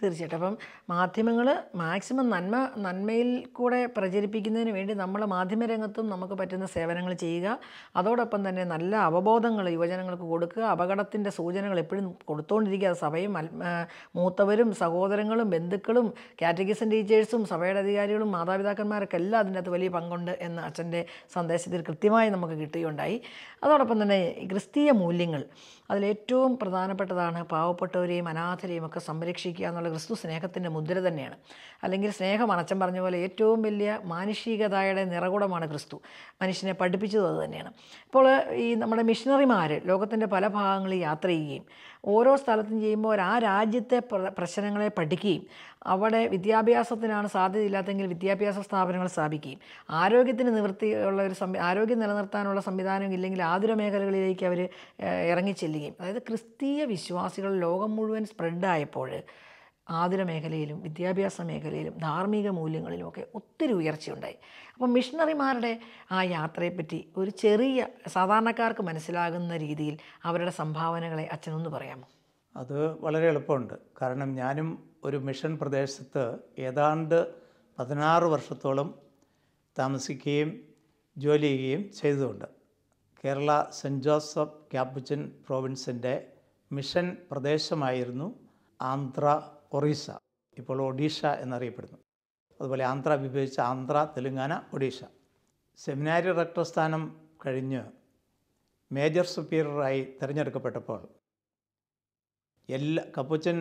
തീർച്ചയായിട്ടും അപ്പം മാധ്യമങ്ങൾ മാക്സിമം നന്മ നന്മയിൽ കൂടെ പ്രചരിപ്പിക്കുന്നതിന് വേണ്ടി നമ്മൾ മാധ്യമരംഗത്തും നമുക്ക് പറ്റുന്ന സേവനങ്ങൾ ചെയ്യുക അതോടൊപ്പം തന്നെ നല്ല അവബോധങ്ങൾ യുവജനങ്ങൾക്ക് കൊടുക്കുക അപകടത്തിൻ്റെ സൂചനകൾ എപ്പോഴും കൊടുത്തുകൊണ്ടിരിക്കുക സഭയും മൂത്തവരും സഹോദരങ്ങളും ബന്ധുക്കളും കാറ്റഗീസൻ ടീച്ചേഴ്സും സഭയുടെ അധികാരികളും മാതാപിതാക്കന്മാരൊക്കെ എല്ലാം അതിൻ്റെ അകത്ത് വലിയ പങ്കുണ്ട് എന്ന അച്ഛൻ്റെ സന്ദേശത്തിൽ കൃത്യമായി നമുക്ക് കിട്ടുകയുണ്ടായി അതോടൊപ്പം തന്നെ ക്രിസ്തീയ മൂല്യങ്ങൾ അതിലേറ്റവും പ്രധാനപ്പെട്ടതാണ് പാവപ്പെട്ടവരെയും അനാഥരെയും ഒക്കെ സംരക്ഷിക്കുക എന്നുള്ള പറയുന്നത് ക്രിസ്തു സ്നേഹത്തിൻ്റെ മുദ്ര തന്നെയാണ് അല്ലെങ്കിൽ സ്നേഹം അച്ഛൻ പറഞ്ഞ പോലെ ഏറ്റവും വലിയ മാനുഷികതയുടെ നിറകുടമാണ് ക്രിസ്തു മനുഷ്യനെ പഠിപ്പിച്ചതും അത് തന്നെയാണ് ഇപ്പോൾ ഈ നമ്മുടെ മിഷണറിമാർ ലോകത്തിൻ്റെ പല ഭാഗങ്ങളിൽ യാത്ര ചെയ്യുകയും ഓരോ സ്ഥലത്തും ചെയ്യുമ്പോൾ ആ രാജ്യത്തെ പ്രശ്നങ്ങളെ പഠിക്കുകയും അവിടെ വിദ്യാഭ്യാസത്തിനാണ് സാധ്യതയില്ലാത്തെങ്കിൽ വിദ്യാഭ്യാസ സ്ഥാപനങ്ങൾ സ്ഥാപിക്കുകയും ആരോഗ്യത്തിന് നിവൃത്തിയുള്ള ഒരു സംവി ആരോഗ്യം നിലനിർത്താനുള്ള സംവിധാനം ഇല്ലെങ്കിൽ ആതുര മേഖലകളിലേക്ക് അവർ ഇറങ്ങിച്ചെല്ലുകയും അതായത് ക്രിസ്തീയ വിശ്വാസികൾ ലോകം മുഴുവൻ സ്പ്രെഡായപ്പോൾ ആതുര മേഖലയിലും വിദ്യാഭ്യാസ മേഖലയിലും ധാർമ്മിക മൂല്യങ്ങളിലുമൊക്കെ ഒത്തിരി ഉയർച്ചയുണ്ടായി അപ്പം മിഷണറിമാരുടെ ആ യാത്രയെപ്പറ്റി ഒരു ചെറിയ സാധാരണക്കാർക്ക് മനസ്സിലാകുന്ന രീതിയിൽ അവരുടെ സംഭാവനകളെ അച്ഛനൊന്ന് പറയാമോ അത് വളരെ എളുപ്പമുണ്ട് കാരണം ഞാനും ഒരു മിഷൻ പ്രദേശത്ത് ഏതാണ്ട് പതിനാറ് വർഷത്തോളം താമസിക്കുകയും ജോലി ചെയ്യുകയും ചെയ്തതുണ്ട് കേരള സെൻറ്റ് ജോസഫ് ക്യാപ്പുച്ചൻ പ്രോവിൻസിൻ്റെ മിഷൻ പ്രദേശമായിരുന്നു ആന്ധ്ര ഒറീസ ഇപ്പോൾ ഒഡീഷ എന്നറിയപ്പെടുന്നു അതുപോലെ ആന്ധ്ര വിഭജിച്ച ആന്ധ്ര തെലുങ്കാന ഒഡീഷ സെമിനാരി റക്ടർ സ്ഥാനം കഴിഞ്ഞ് മേജർ സുപ്പീരിയറായി തിരഞ്ഞെടുക്കപ്പെട്ടപ്പോൾ എല്ലാ കപ്പുച്ചൻ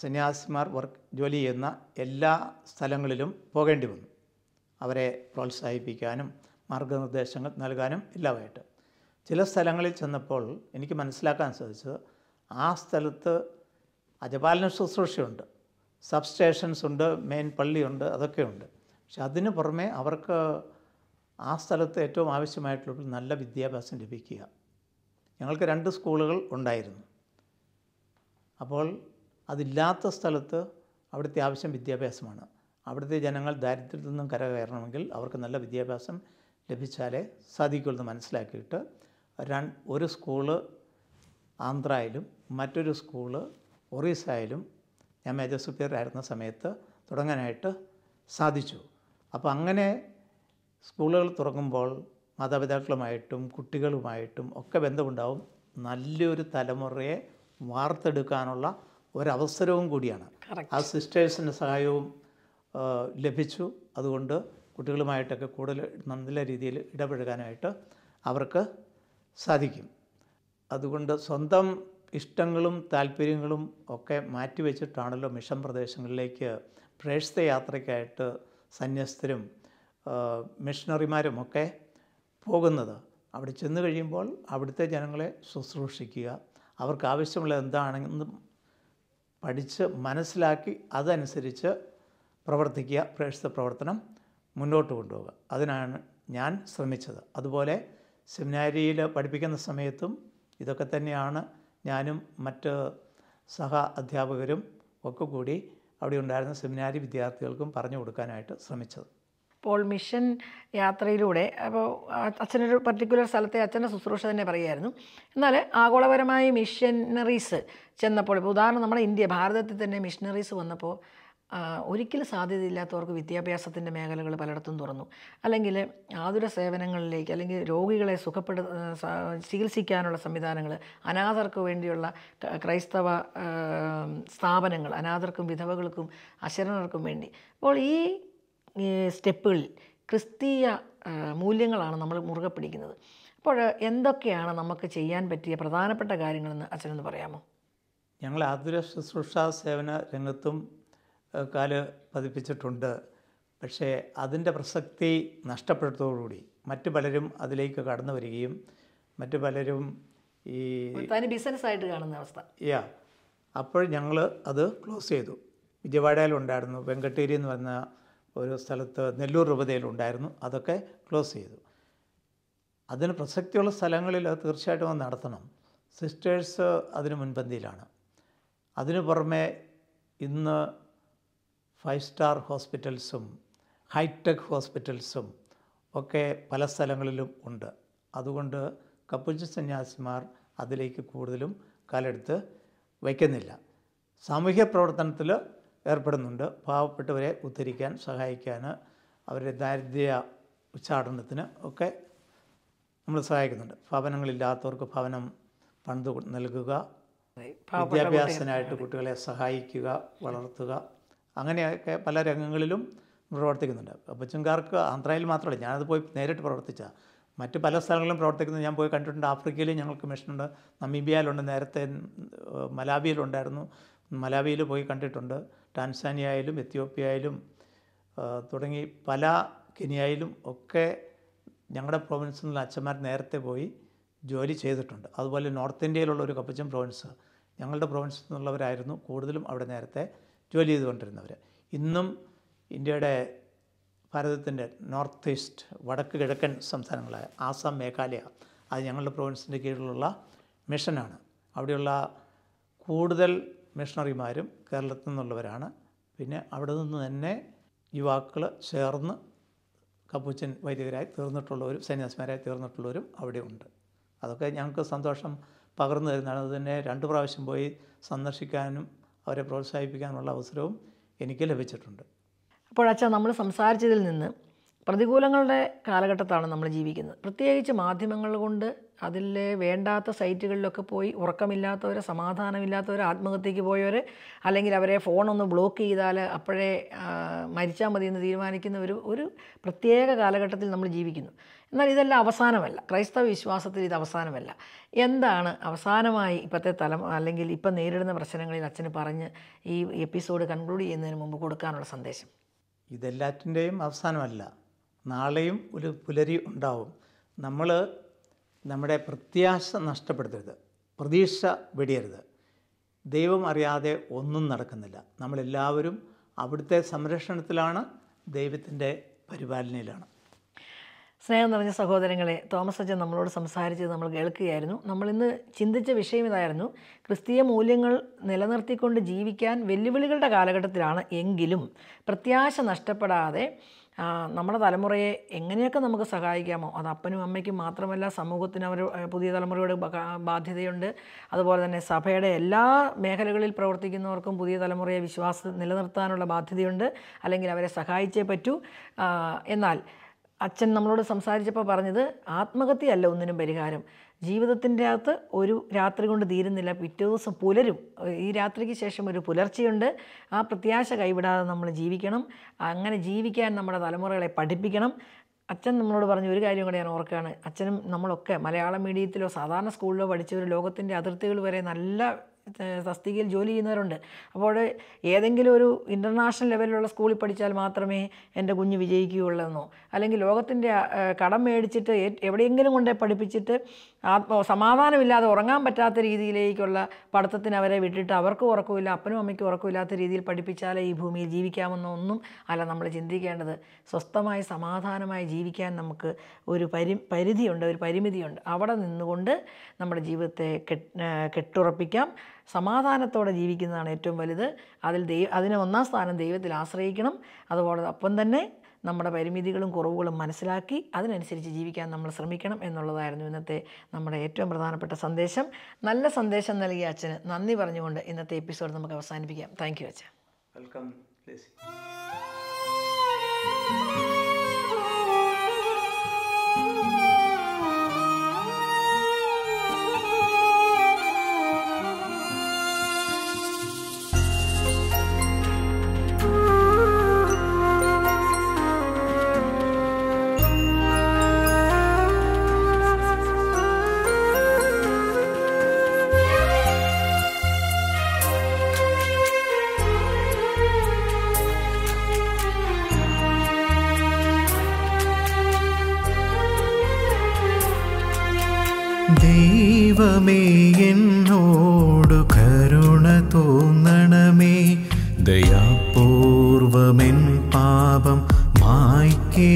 സന്യാസിമാർ വർക്ക് ജോലി ചെയ്യുന്ന എല്ലാ സ്ഥലങ്ങളിലും പോകേണ്ടി വന്നു അവരെ പ്രോത്സാഹിപ്പിക്കാനും മാർഗനിർദ്ദേശങ്ങൾ നൽകാനും എല്ലാമായിട്ട് ചില സ്ഥലങ്ങളിൽ ചെന്നപ്പോൾ എനിക്ക് മനസ്സിലാക്കാൻ സാധിച്ചത് ആ സ്ഥലത്ത് അജപാലന ശുശ്രൂഷയുണ്ട് സബ്സ്റ്റേഷൻസ് ഉണ്ട് മെയിൻ പള്ളിയുണ്ട് അതൊക്കെയുണ്ട് പക്ഷെ അതിന് പുറമെ അവർക്ക് ആ സ്ഥലത്ത് ഏറ്റവും ആവശ്യമായിട്ടുള്ള നല്ല വിദ്യാഭ്യാസം ലഭിക്കുക ഞങ്ങൾക്ക് രണ്ട് സ്കൂളുകൾ ഉണ്ടായിരുന്നു അപ്പോൾ അതില്ലാത്ത സ്ഥലത്ത് അവിടുത്തെ ആവശ്യം വിദ്യാഭ്യാസമാണ് അവിടുത്തെ ജനങ്ങൾ ദാരിദ്ര്യത്തിൽ നിന്നും കരകയറണമെങ്കിൽ അവർക്ക് നല്ല വിദ്യാഭ്യാസം ലഭിച്ചാലേ സാധിക്കുമെന്ന് മനസ്സിലാക്കിയിട്ട് ഒരു സ്കൂള് ആന്ധ്രയിലും മറ്റൊരു സ്കൂള് ഒറീസയിലും ഞാൻ മേജർ സുപ്പീരിയർ ആയിരുന്ന സമയത്ത് തുടങ്ങാനായിട്ട് സാധിച്ചു അപ്പോൾ അങ്ങനെ സ്കൂളുകൾ തുറക്കുമ്പോൾ മാതാപിതാക്കളുമായിട്ടും കുട്ടികളുമായിട്ടും ഒക്കെ ബന്ധമുണ്ടാവും നല്ലൊരു തലമുറയെ വാർത്തെടുക്കാനുള്ള ഒരവസരവും കൂടിയാണ് ആ സിസ്റ്റേഴ്സിൻ്റെ സഹായവും ലഭിച്ചു അതുകൊണ്ട് കുട്ടികളുമായിട്ടൊക്കെ കൂടുതൽ നല്ല രീതിയിൽ ഇടപഴകാനായിട്ട് അവർക്ക് സാധിക്കും അതുകൊണ്ട് സ്വന്തം ഇഷ്ടങ്ങളും താല്പര്യങ്ങളും ഒക്കെ മാറ്റിവെച്ചിട്ടാണല്ലോ മിഷൻ പ്രദേശങ്ങളിലേക്ക് യാത്രയ്ക്കായിട്ട് സന്യസ്തരും ഒക്കെ പോകുന്നത് അവിടെ ചെന്ന് കഴിയുമ്പോൾ അവിടുത്തെ ജനങ്ങളെ ശുശ്രൂഷിക്കുക അവർക്ക് ആവശ്യമുള്ള എന്താണെന്ന് പഠിച്ച് മനസ്സിലാക്കി അതനുസരിച്ച് പ്രവർത്തിക്കുക പ്രേക്ഷിത പ്രവർത്തനം മുന്നോട്ട് കൊണ്ടുപോകുക അതിനാണ് ഞാൻ ശ്രമിച്ചത് അതുപോലെ സെമിനാരിയിൽ പഠിപ്പിക്കുന്ന സമയത്തും ഇതൊക്കെ തന്നെയാണ് ഞാനും മറ്റ് സഹ അധ്യാപകരും ഒക്കെ കൂടി അവിടെ ഉണ്ടായിരുന്ന സെമിനാരി വിദ്യാർത്ഥികൾക്കും പറഞ്ഞു കൊടുക്കാനായിട്ട് ശ്രമിച്ചത് അപ്പോൾ മിഷൻ യാത്രയിലൂടെ അപ്പോൾ അച്ഛനൊരു പർട്ടിക്കുലർ സ്ഥലത്തെ അച്ഛൻ്റെ ശുശ്രൂഷ തന്നെ പറയുമായിരുന്നു എന്നാൽ ആഗോളപരമായി മിഷനറീസ് ചെന്നപ്പോൾ ഇപ്പോൾ ഉദാഹരണം നമ്മുടെ ഇന്ത്യ ഭാരതത്തിൽ തന്നെ മിഷനറീസ് വന്നപ്പോൾ ഒരിക്കലും സാധ്യതയില്ലാത്തവർക്ക് വിദ്യാഭ്യാസത്തിൻ്റെ മേഖലകൾ പലയിടത്തും തുറന്നു അല്ലെങ്കിൽ ആതുര സേവനങ്ങളിലേക്ക് അല്ലെങ്കിൽ രോഗികളെ സുഖപ്പെടു ചികിത്സിക്കാനുള്ള സംവിധാനങ്ങൾ അനാഥർക്ക് വേണ്ടിയുള്ള ക്രൈസ്തവ സ്ഥാപനങ്ങൾ അനാഥർക്കും വിധവകൾക്കും അശരണർക്കും വേണ്ടി അപ്പോൾ ഈ സ്റ്റെപ്പുകളിൽ ക്രിസ്തീയ മൂല്യങ്ങളാണ് നമ്മൾ മുറുകെ പിടിക്കുന്നത് അപ്പോൾ എന്തൊക്കെയാണ് നമുക്ക് ചെയ്യാൻ പറ്റിയ പ്രധാനപ്പെട്ട കാര്യങ്ങളെന്ന് അച്ഛനൊന്ന് പറയാമോ ഞങ്ങൾ ആതുര ശുശ്രൂഷ സേവന രംഗത്തും കാല് പതിപ്പിച്ചിട്ടുണ്ട് പക്ഷേ അതിൻ്റെ പ്രസക്തി നഷ്ടപ്പെട്ടതോടുകൂടി മറ്റു പലരും അതിലേക്ക് കടന്നു വരികയും മറ്റു പലരും ഈ ബിസിനസ്സായിട്ട് കാണുന്ന അവസ്ഥ യാ അപ്പോൾ ഞങ്ങൾ അത് ക്ലോസ് ചെയ്തു വിജയവാഡയിലുണ്ടായിരുന്നു വെങ്കട്ടേരി എന്ന് പറഞ്ഞ ഒരു സ്ഥലത്ത് നെല്ലൂർ രൂപതയിലുണ്ടായിരുന്നു അതൊക്കെ ക്ലോസ് ചെയ്തു അതിന് പ്രസക്തിയുള്ള സ്ഥലങ്ങളിൽ അത് തീർച്ചയായിട്ടും അത് നടത്തണം സിസ്റ്റേഴ്സ് അതിന് മുൻപന്തിയിലാണ് അതിനു പുറമെ ഇന്ന് ഫൈവ് സ്റ്റാർ ഹോസ്പിറ്റൽസും ഹൈടെക് ഹോസ്പിറ്റൽസും ഒക്കെ പല സ്ഥലങ്ങളിലും ഉണ്ട് അതുകൊണ്ട് കപ്പുച്ച സന്യാസിമാർ അതിലേക്ക് കൂടുതലും കാലെടുത്ത് വയ്ക്കുന്നില്ല സാമൂഹ്യ പ്രവർത്തനത്തിൽ ഏർപ്പെടുന്നുണ്ട് പാവപ്പെട്ടവരെ ഉദ്ധരിക്കാൻ സഹായിക്കാൻ അവരുടെ ദാരിദ്ര്യ ഉച്ചാടനത്തിന് ഒക്കെ നമ്മൾ സഹായിക്കുന്നുണ്ട് ഭവനങ്ങളില്ലാത്തവർക്ക് ഭവനം പണിത് നൽകുക വിദ്യാഭ്യാസത്തിനായിട്ട് കുട്ടികളെ സഹായിക്കുക വളർത്തുക അങ്ങനെയൊക്കെ പല രംഗങ്ങളിലും പ്രവർത്തിക്കുന്നുണ്ട് അപ്പച്ചൻകാർക്ക് ആന്ധ്രയിൽ മാത്രമല്ല ഞാനത് പോയി നേരിട്ട് പ്രവർത്തിച്ച മറ്റ് പല സ്ഥലങ്ങളിലും പ്രവർത്തിക്കുന്നത് ഞാൻ പോയി കണ്ടിട്ടുണ്ട് ആഫ്രിക്കയിൽ ഞങ്ങൾക്ക് മിഷനുണ്ട് നമീബിയയിലുണ്ട് നേരത്തെ മലാബിയിലുണ്ടായിരുന്നു മലാബിയിൽ പോയി കണ്ടിട്ടുണ്ട് ടാൻസാനിയയിലും എത്യോപ്യയിലും തുടങ്ങി പല കെനിയയിലും ഒക്കെ ഞങ്ങളുടെ പ്രൊവിൻസിൽ നിന്ന് അച്ഛന്മാർ നേരത്തെ പോയി ജോലി ചെയ്തിട്ടുണ്ട് അതുപോലെ നോർത്ത് ഇന്ത്യയിലുള്ള ഒരു കപ്പച്ചൻ പ്രൊവിൻസ് ഞങ്ങളുടെ പ്രൊവിൻസിൽ നിന്നുള്ളവരായിരുന്നു കൂടുതലും അവിടെ നേരത്തെ ജോലി ചെയ്തുകൊണ്ടിരുന്നവർ ഇന്നും ഇന്ത്യയുടെ ഭാരതത്തിൻ്റെ നോർത്ത് ഈസ്റ്റ് വടക്ക് കിഴക്കൻ സംസ്ഥാനങ്ങളായ ആസാം മേഘാലയ അത് ഞങ്ങളുടെ പ്രൊവിൻസിൻ്റെ കീഴിലുള്ള മിഷനാണ് അവിടെയുള്ള കൂടുതൽ മിഷണറിമാരും കേരളത്തിൽ നിന്നുള്ളവരാണ് പിന്നെ അവിടെ നിന്ന് തന്നെ യുവാക്കൾ ചേർന്ന് കപ്പൂച്ചൻ വൈദികരായി തീർന്നിട്ടുള്ളവരും സന്യാസിമാരായി തീർന്നിട്ടുള്ളവരും അവിടെ ഉണ്ട് അതൊക്കെ ഞങ്ങൾക്ക് സന്തോഷം പകർന്നു തരുന്നതാണ് അതുതന്നെ രണ്ട് പ്രാവശ്യം പോയി സന്ദർശിക്കാനും അവരെ പ്രോത്സാഹിപ്പിക്കാനുള്ള അവസരവും എനിക്ക് ലഭിച്ചിട്ടുണ്ട് അപ്പോൾ അച്ഛാ നമ്മൾ സംസാരിച്ചതിൽ നിന്ന് പ്രതികൂലങ്ങളുടെ കാലഘട്ടത്താണ് നമ്മൾ ജീവിക്കുന്നത് പ്രത്യേകിച്ച് മാധ്യമങ്ങൾ കൊണ്ട് അതിലെ വേണ്ടാത്ത സൈറ്റുകളിലൊക്കെ പോയി ഉറക്കമില്ലാത്തവരെ സമാധാനമില്ലാത്തവർ ആത്മഹത്യക്ക് പോയവർ അല്ലെങ്കിൽ അവരെ ഫോണൊന്ന് ബ്ലോക്ക് ചെയ്താൽ അപ്പോഴേ മരിച്ചാൽ മതി എന്ന് തീരുമാനിക്കുന്ന ഒരു ഒരു പ്രത്യേക കാലഘട്ടത്തിൽ നമ്മൾ ജീവിക്കുന്നു എന്നാൽ ഇതെല്ലാം അവസാനമല്ല ക്രൈസ്തവ വിശ്വാസത്തിൽ ഇത് അവസാനമല്ല എന്താണ് അവസാനമായി ഇപ്പോഴത്തെ തലം അല്ലെങ്കിൽ ഇപ്പം നേരിടുന്ന പ്രശ്നങ്ങളിൽ അച്ഛന് പറഞ്ഞ് ഈ എപ്പിസോഡ് കൺക്ലൂഡ് ചെയ്യുന്നതിന് മുമ്പ് കൊടുക്കാനുള്ള സന്ദേശം ഇതെല്ലാറ്റിൻ്റെയും അവസാനമല്ല നാളെയും ഒരു പുലരി ഉണ്ടാവും നമ്മൾ നമ്മുടെ പ്രത്യാശ നഷ്ടപ്പെടുത്തരുത് പ്രതീക്ഷ വെടിയരുത് ദൈവം അറിയാതെ ഒന്നും നടക്കുന്നില്ല നമ്മളെല്ലാവരും അവിടുത്തെ സംരക്ഷണത്തിലാണ് ദൈവത്തിൻ്റെ പരിപാലനയിലാണ് സ്നേഹം നിറഞ്ഞ സഹോദരങ്ങളെ തോമസ് അച്ഛൻ നമ്മളോട് സംസാരിച്ചത് നമ്മൾ കേൾക്കുകയായിരുന്നു നമ്മളിന്ന് ചിന്തിച്ച വിഷയം ഇതായിരുന്നു ക്രിസ്തീയ മൂല്യങ്ങൾ നിലനിർത്തിക്കൊണ്ട് ജീവിക്കാൻ വെല്ലുവിളികളുടെ കാലഘട്ടത്തിലാണ് എങ്കിലും പ്രത്യാശ നഷ്ടപ്പെടാതെ നമ്മുടെ തലമുറയെ എങ്ങനെയൊക്കെ നമുക്ക് സഹായിക്കാമോ അത് അപ്പനും അമ്മയ്ക്കും മാത്രമല്ല സമൂഹത്തിന് അവർ പുതിയ തലമുറയോട് ബാധ്യതയുണ്ട് അതുപോലെ തന്നെ സഭയുടെ എല്ലാ മേഖലകളിൽ പ്രവർത്തിക്കുന്നവർക്കും പുതിയ തലമുറയെ വിശ്വാസം നിലനിർത്താനുള്ള ബാധ്യതയുണ്ട് അല്ലെങ്കിൽ അവരെ സഹായിച്ചേ പറ്റൂ എന്നാൽ അച്ഛൻ നമ്മളോട് സംസാരിച്ചപ്പോൾ പറഞ്ഞത് ആത്മഹത്യയല്ല ഒന്നിനും പരിഹാരം ജീവിതത്തിൻ്റെ അകത്ത് ഒരു രാത്രി കൊണ്ട് തീരുന്നില്ല പിറ്റേ ദിവസം പുലരും ഈ രാത്രിക്ക് ശേഷം ഒരു പുലർച്ചയുണ്ട് ആ പ്രത്യാശ കൈവിടാതെ നമ്മൾ ജീവിക്കണം അങ്ങനെ ജീവിക്കാൻ നമ്മുടെ തലമുറകളെ പഠിപ്പിക്കണം അച്ഛൻ നമ്മളോട് പറഞ്ഞ ഒരു കാര്യം കൂടെ ഞാൻ ഓർക്കുകയാണ് അച്ഛനും നമ്മളൊക്കെ മലയാള മീഡിയത്തിലോ സാധാരണ സ്കൂളിലോ പഠിച്ചവർ ലോകത്തിൻ്റെ അതിർത്തികൾ വരെ നല്ല തസ്തികയിൽ ജോലി ചെയ്യുന്നവരുണ്ട് അപ്പോൾ ഏതെങ്കിലും ഒരു ഇൻ്റർനാഷണൽ ലെവലിലുള്ള സ്കൂളിൽ പഠിച്ചാൽ മാത്രമേ എൻ്റെ കുഞ്ഞ് വിജയിക്കുകയുള്ളെന്നോ അല്ലെങ്കിൽ ലോകത്തിൻ്റെ കടം മേടിച്ചിട്ട് എവിടെയെങ്കിലും കൊണ്ടേ പഠിപ്പിച്ചിട്ട് ആത്മ സമാധാനമില്ലാതെ ഉറങ്ങാൻ പറ്റാത്ത രീതിയിലേക്കുള്ള പഠിത്തത്തിന് അവരെ വിട്ടിട്ട് അവർക്ക് ഉറക്കമില്ല അപ്പനും അമ്മയ്ക്കും ഉറക്കമില്ലാത്ത രീതിയിൽ പഠിപ്പിച്ചാലേ ഈ ഭൂമിയിൽ ജീവിക്കാമെന്ന ഒന്നും അല്ല നമ്മൾ ചിന്തിക്കേണ്ടത് സ്വസ്ഥമായി സമാധാനമായി ജീവിക്കാൻ നമുക്ക് ഒരു പരി പരിധിയുണ്ട് ഒരു പരിമിതിയുണ്ട് അവിടെ നിന്നുകൊണ്ട് നമ്മുടെ ജീവിതത്തെ കെട്ടുറപ്പിക്കാം സമാധാനത്തോടെ ജീവിക്കുന്നതാണ് ഏറ്റവും വലുത് അതിൽ ദൈവ അതിന് ഒന്നാം സ്ഥാനം ദൈവത്തിൽ ആശ്രയിക്കണം അതുപോലെ അപ്പം തന്നെ നമ്മുടെ പരിമിതികളും കുറവുകളും മനസ്സിലാക്കി അതിനനുസരിച്ച് ജീവിക്കാൻ നമ്മൾ ശ്രമിക്കണം എന്നുള്ളതായിരുന്നു ഇന്നത്തെ നമ്മുടെ ഏറ്റവും പ്രധാനപ്പെട്ട സന്ദേശം നല്ല സന്ദേശം നൽകിയ അച്ഛന് നന്ദി പറഞ്ഞുകൊണ്ട് ഇന്നത്തെ എപ്പിസോഡ് നമുക്ക് അവസാനിപ്പിക്കാം താങ്ക് യു അച്ഛൻ വെൽക്കം ദൈവമേ എന്നോടു കരുണ തോന്നണമേ ദയാപൂർവമെൻ പാപം മായ്ക്കേ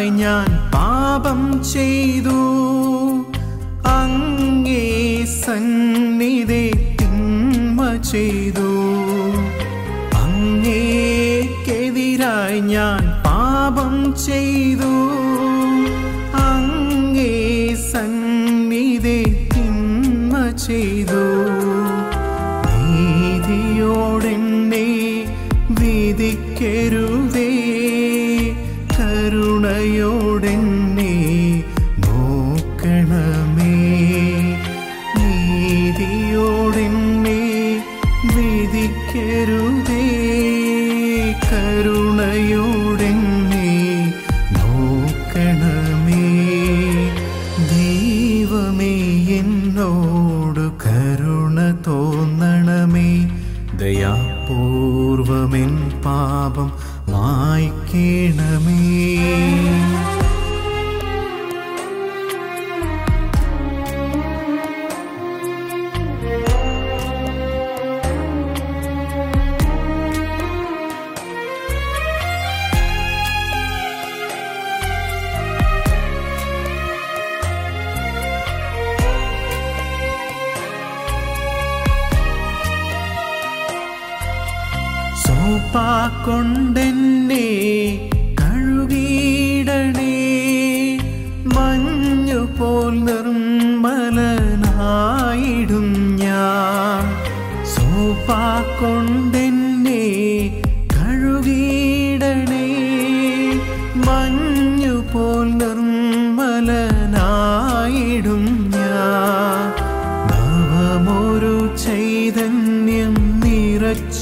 നിമിത്തമായി ഞാൻ പാപം ചെയ്തു അങ്ങേ സന്നിധി തിന്മ ചെയ്തു എന്നോട് കരുണ തോന്നണമേ ദയാപൂർവമെൻ പാപം മായ്ക്കണമേ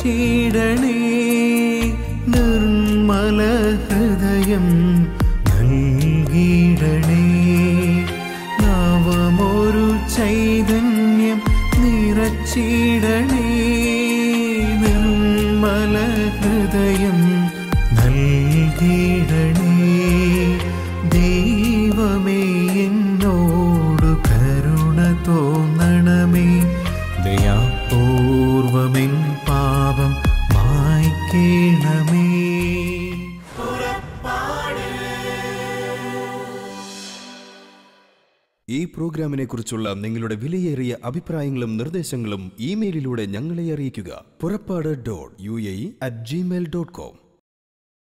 she പ്രോഗ്രാമിനെ കുറിച്ചുള്ള നിങ്ങളുടെ വിലയേറിയ അഭിപ്രായങ്ങളും നിർദ്ദേശങ്ങളും ഇമെയിലിലൂടെ ഞങ്ങളെ അറിയിക്കുക പുറപ്പാട് dot U A at Gmail dot com